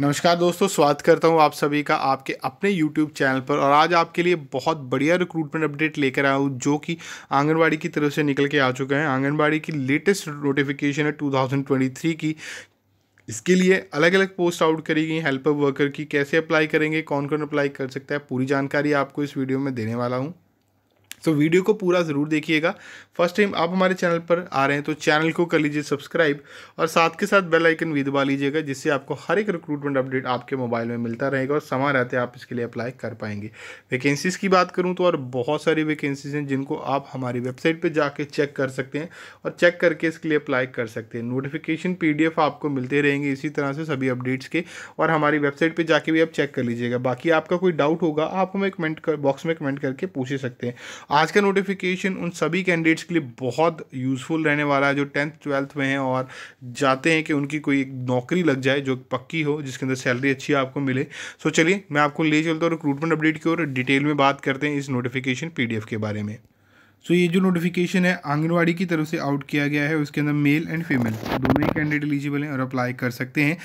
नमस्कार दोस्तों स्वागत करता हूँ आप सभी का आपके अपने YouTube चैनल पर और आज आपके लिए बहुत बढ़िया रिक्रूटमेंट अपडेट लेकर आया हूँ जो कि आंगनबाड़ी की तरफ से निकल के आ चुके हैं आंगनबाड़ी की लेटेस्ट नोटिफिकेशन है 2023 की इसके लिए अलग अलग पोस्ट आउट करी गई हेल्पर वर्कर की कैसे अप्लाई करेंगे कौन कौन अप्लाई कर सकता है पूरी जानकारी आपको इस वीडियो में देने वाला हूँ सो तो वीडियो को पूरा ज़रूर देखिएगा फर्स्ट टाइम आप हमारे चैनल पर आ रहे हैं तो चैनल को कर लीजिए सब्सक्राइब और साथ के साथ बेल आइकन भी दबा लीजिएगा जिससे आपको हर एक रिक्रूटमेंट अपडेट आपके मोबाइल में मिलता रहेगा और समा रहते आप इसके लिए अप्लाई कर पाएंगे वैकेंसीज़ की बात करूँ तो और बहुत सारी वैकेंसीज हैं जिनको आप हमारी वेबसाइट पर जाके चेक कर सकते हैं और चेक करके इसके लिए अप्लाई कर सकते हैं नोटिफिकेशन पी आपको मिलते रहेंगे इसी तरह से सभी अपडेट्स के और हमारी वेबसाइट पर जाके भी आप चेक कर लीजिएगा बाकी आपका कोई डाउट होगा आप हमें कमेंट बॉक्स में कमेंट करके पूछ सकते हैं आज का नोटिफिकेशन उन सभी कैंडिडेट्स के लिए बहुत यूज़फुल रहने वाला है जो टेंथ ट्वेल्थ में हैं और जाते हैं कि उनकी कोई एक नौकरी लग जाए जो पक्की हो जिसके अंदर सैलरी अच्छी आपको मिले सो चलिए मैं आपको ले चलता हूँ रिक्रूटमेंट अपडेट की और डिटेल में बात करते हैं इस नोटिफिकेशन पी के बारे में सो so, ये जो नोटिफिकेशन है आंगनवाड़ी की तरफ से आउट किया गया है उसके अंदर मेल एंड फीमेल दोनों ही कैंडिडेट एलिजिबल हैं और अप्लाई कर सकते हैं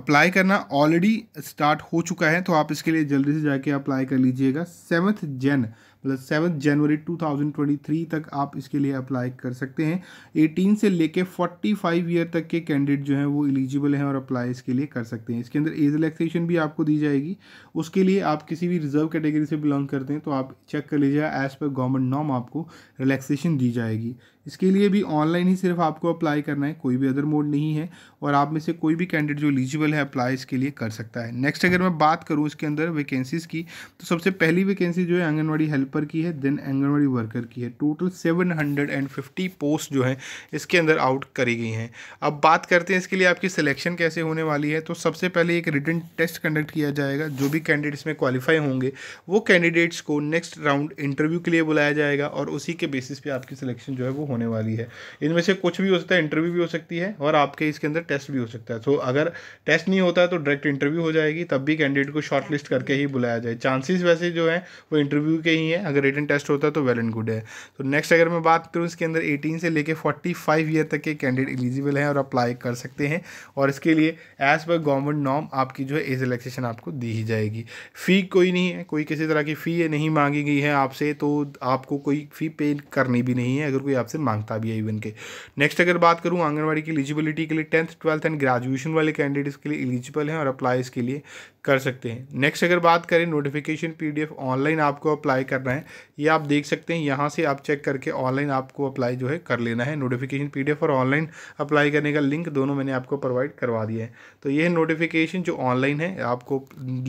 अप्लाई करना ऑलरेडी स्टार्ट हो चुका है तो आप इसके लिए जल्दी से जाके अप्लाई कर लीजिएगा सेवन्थ जन मतलब सेवन जनवरी 2023 तक आप इसके लिए अप्लाई कर सकते हैं 18 से लेके 45 ईयर तक के कैंडिडेट जो हैं वो एलिजिबल हैं और अप्लाई इसके लिए कर सकते हैं इसके अंदर एज रिलैक्सेशन भी आपको दी जाएगी उसके लिए आप किसी भी रिजर्व कैटेगरी से बिलोंग करते हैं तो आप चेक कर लीजिएगा एज पर गवर्नमेंट नॉम आपको रिलैक्सेशन दी जाएगी इसके लिए भी ऑनलाइन ही सिर्फ आपको अप्लाई करना है कोई भी अदर मोड नहीं है और आप में से कोई भी कैंडिडेट जो एलिजिबल है अप्लाई इसके लिए कर सकता है नेक्स्ट अगर मैं बात करूँ इसके अंदर वैकेंसीज़ की तो सबसे पहली वैकेंसी जो है आंगनबाड़ी हेल्पर हेल्पर की है देन आंगनबाड़ी वर्कर की है total seven hundred and fifty post जो है इसके अंदर आउट करी गई हैं अब बात करते हैं इसके लिए आपकी सिलेक्शन कैसे होने वाली है तो सबसे पहले एक रिटर्न टेस्ट कंडक्ट किया जाएगा जो भी कैंडिडेट्स में क्वालिफाई होंगे वो कैंडिडेट्स को नेक्स्ट राउंड इंटरव्यू के लिए बुलाया जाएगा और उसी के बेसिस पे आपकी सिलेक्शन जो है वो होने वाली है इनमें से कुछ भी हो सकता है इंटरव्यू भी हो सकती है और आपके इसके अंदर टेस्ट भी हो सकता है तो अगर टेस्ट नहीं होता है तो डायरेक्ट इंटरव्यू हो जाएगी तब भी कैंडिडेट को शॉर्टलिस्ट करके ही बुलाया जाए चांसेस वैसे जो हैं वो इंटरव्यू के ही हैं अगर रिटर्न टेस्ट होता तो है तो वेल एंड गुड है तो नेक्स्ट अगर मैं बात करूँ इसके अंदर एटीन से लेकर फोर्टी फाइव ईयर तक के कैंडिडेट एलिजिबल हैं और अप्लाई कर सकते हैं और इसके लिए एज पर गवर्नमेंट नॉम आपकी जो है एज रिलेक्सेशन आपको दी ही जाएगी फ़ी कोई नहीं है कोई किसी तरह की फ़ी नहीं मांगी गई है आपसे तो आपको कोई फ़ी पे करनी भी नहीं है अगर कोई आपसे मांगता भी है इवन के नेक्स्ट अगर बात करूँ आंगनबाड़ी की एलिजिबिलिटी के लिए टेंथ ट्वेल्थ एंड ग्रेजुएशन वाले कैंडिडेट्स के लिए एलिजिबल हैं और अप्लाई इसके लिए कर सकते हैं नेक्स्ट अगर बात करें नोटिफिकेशन पीडीएफ ऑनलाइन आपको अप्लाई करना है ये आप देख सकते हैं यहाँ से आप चेक करके ऑनलाइन आपको अप्लाई जो है कर लेना है नोटिफिकेशन पीडीएफ और ऑनलाइन अप्लाई करने का लिंक दोनों मैंने आपको प्रोवाइड करवा दिया है तो ये नोटिफिकेशन जो ऑनलाइन है आपको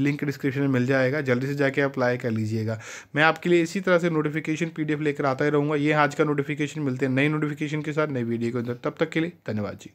लिंक डिस्क्रिप्शन में मिल जाएगा जल्दी से जाके अप्लाई कर लीजिएगा मैं आपके लिए इसी तरह से नोटिफिकेशन पी लेकर आता ही रहूँगा ये आज का नोटिफिकेशन मिलते हैं नई नोटिफिकेशन के साथ नई वीडियो के अंदर तब तक के लिए धन्यवाद जी